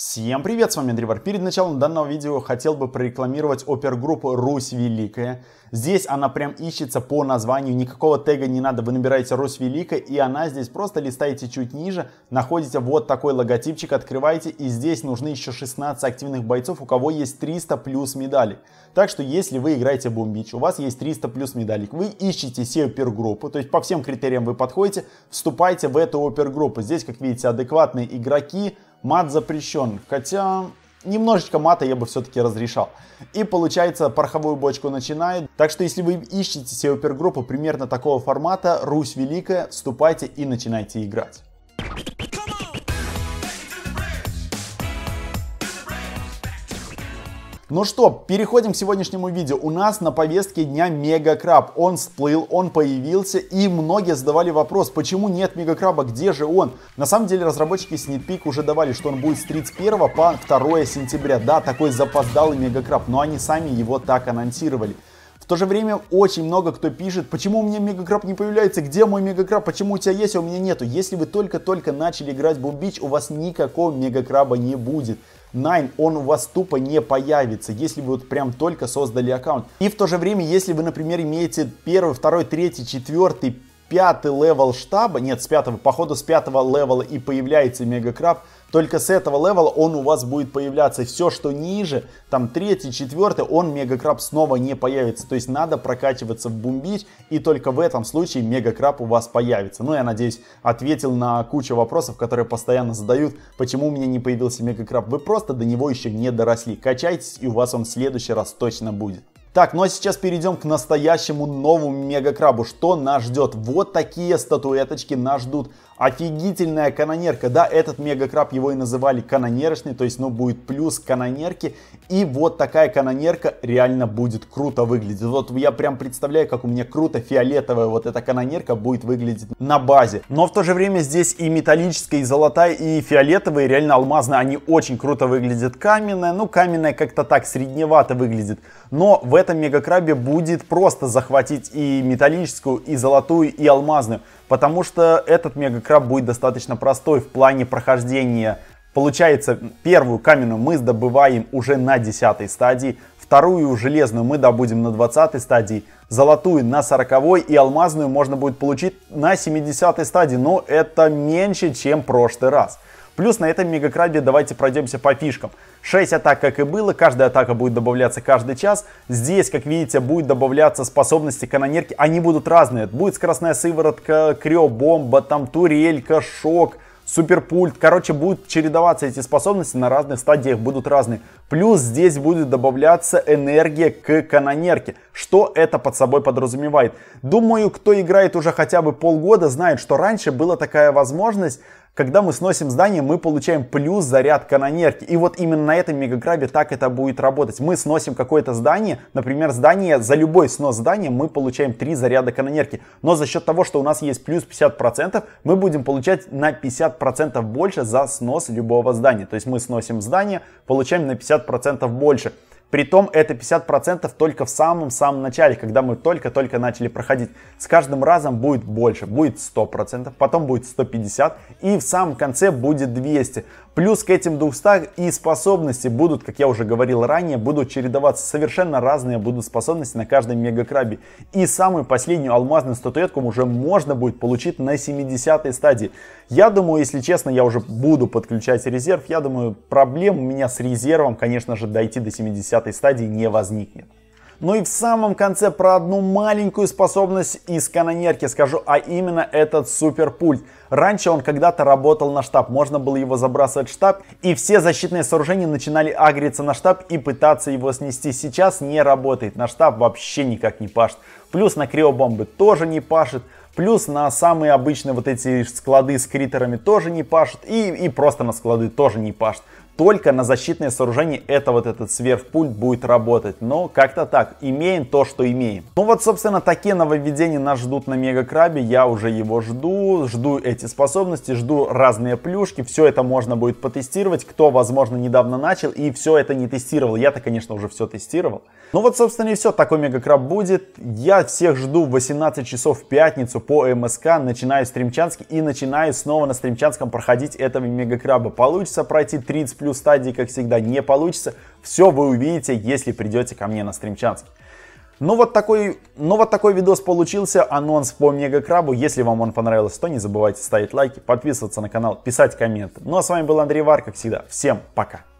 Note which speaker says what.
Speaker 1: Всем привет, с вами Андрей Бар. Перед началом данного видео хотел бы прорекламировать опергруппу «Русь Великая». Здесь она прям ищется по названию, никакого тега не надо, вы набираете «Русь Великая» и она здесь просто листаете чуть ниже, находите вот такой логотипчик, открываете и здесь нужны еще 16 активных бойцов, у кого есть 300 плюс медалей. Так что если вы играете бомбич, у вас есть 300 плюс медалей, вы ищете все опергруппы, то есть по всем критериям вы подходите, вступайте в эту опергруппу. Здесь, как видите, адекватные игроки, мат запрещен, хотя немножечко мата я бы все-таки разрешал. И получается пороховую бочку начинает. Так что если вы ищете себе опергруппу примерно такого формата, Русь Великая, вступайте и начинайте играть. Ну что, переходим к сегодняшнему видео. У нас на повестке дня мегакраб. Он всплыл, он появился, и многие задавали вопрос, почему нет мегакраба, где же он? На самом деле разработчики Sneak уже давали, что он будет с 31 по 2 сентября. Да, такой запоздалый мегакраб, но они сами его так анонсировали. В то же время очень много кто пишет, почему у меня мегакраб не появляется, где мой мегакраб, почему у тебя есть, а у меня нету. Если вы только-только начали играть в Бубич, у вас никакого мегакраба не будет. Nine, он у вас тупо не появится, если вы вот прям только создали аккаунт. И в то же время, если вы, например, имеете первый, второй, третий, четвертый, пятый левел штаба, нет, с пятого, походу с пятого левела и появляется мегакраб, только с этого левела он у вас будет появляться. Все, что ниже, там третий, четвертый, он мегакраб снова не появится. То есть надо прокачиваться в бомбить, и только в этом случае мегакраб у вас появится. Ну, я надеюсь, ответил на кучу вопросов, которые постоянно задают, почему у меня не появился мегакраб. Вы просто до него еще не доросли. Качайтесь, и у вас он в следующий раз точно будет. Так, ну а сейчас перейдем к настоящему новому мегакрабу. Что нас ждет? Вот такие статуэточки нас ждут. Офигительная канонерка. Да, этот мегакраб его и называли канонерочный, то есть, ну, будет плюс канонерки. И вот такая канонерка реально будет круто выглядеть. Вот я прям представляю, как у меня круто фиолетовая вот эта канонерка будет выглядеть на базе. Но в то же время здесь и металлическая, и золотая, и фиолетовая, реально алмазная. Они очень круто выглядят. Каменная, ну, каменная как-то так средневато выглядит. Но в этом мегакрабе будет просто захватить и металлическую, и золотую, и алмазную, потому что этот мегакраб будет достаточно простой в плане прохождения. Получается, первую каменную мы добываем уже на 10 стадии, вторую железную мы добудем на 20 стадии, золотую на 40 и алмазную можно будет получить на 70 стадии, но это меньше, чем в прошлый раз. Плюс на этом мегакрабе давайте пройдемся по фишкам. 6 атак, как и было, каждая атака будет добавляться каждый час. Здесь, как видите, будет добавляться способности канонерки, они будут разные. Будет скоростная сыворотка, криобомба, там турелька, шок, суперпульт. Короче, будут чередоваться эти способности на разных стадиях, будут разные. Плюс здесь будет добавляться энергия к канонерке что это под собой подразумевает. Думаю, кто играет уже хотя бы полгода, знает, что раньше была такая возможность, когда мы сносим здание, мы получаем плюс заряд канонерки. И вот именно на этом мегакрабе так это будет работать. Мы сносим какое-то здание, например, здание, за любой снос здания мы получаем 3 заряда канонерки. Но за счет того, что у нас есть плюс 50%, мы будем получать на 50% больше за снос любого здания. То есть мы сносим здание, получаем на 50% больше. Притом это 50% только в самом-самом начале, когда мы только-только начали проходить. С каждым разом будет больше, будет 100%, потом будет 150 и в самом конце будет 200. Плюс к этим 200 и способности будут, как я уже говорил ранее, будут чередоваться. Совершенно разные будут способности на каждом мегакрабе. И самую последнюю алмазную статуэтку уже можно будет получить на 70 стадии. Я думаю, если честно, я уже буду подключать резерв. Я думаю, проблем у меня с резервом, конечно же, дойти до 70 стадии не возникнет. Ну и в самом конце про одну маленькую способность из канонерки скажу, а именно этот суперпульт. Раньше он когда-то работал на штаб, можно было его забрасывать в штаб, и все защитные сооружения начинали агриться на штаб и пытаться его снести. Сейчас не работает, на штаб вообще никак не пашет. Плюс на криобомбы тоже не пашет, плюс на самые обычные вот эти склады с критерами тоже не пашет, и, и просто на склады тоже не пашет только на защитные сооружения это вот этот сверхпульт будет работать. Но как-то так, имеем то, что имеем. Ну вот, собственно, такие нововведения нас ждут на Мега Крабе. Я уже его жду, жду эти способности, жду разные плюшки. Все это можно будет потестировать, кто, возможно, недавно начал и все это не тестировал. Я-то, конечно, уже все тестировал. Ну вот, собственно, и все. Такой Мега Краб будет. Я всех жду в 18 часов в пятницу по МСК. Начинаю стримчанский и начинаю снова на стримчанском проходить этого Мега Краба. Получится пройти 30 плюс плюс стадии, как всегда, не получится. Все вы увидите, если придете ко мне на стримчатский. Ну вот такой, ну вот такой видос получился, анонс по Мегакрабу. Если вам он понравился, то не забывайте ставить лайки, подписываться на канал, писать комменты. Ну а с вами был Андрей Вар, как всегда. Всем пока!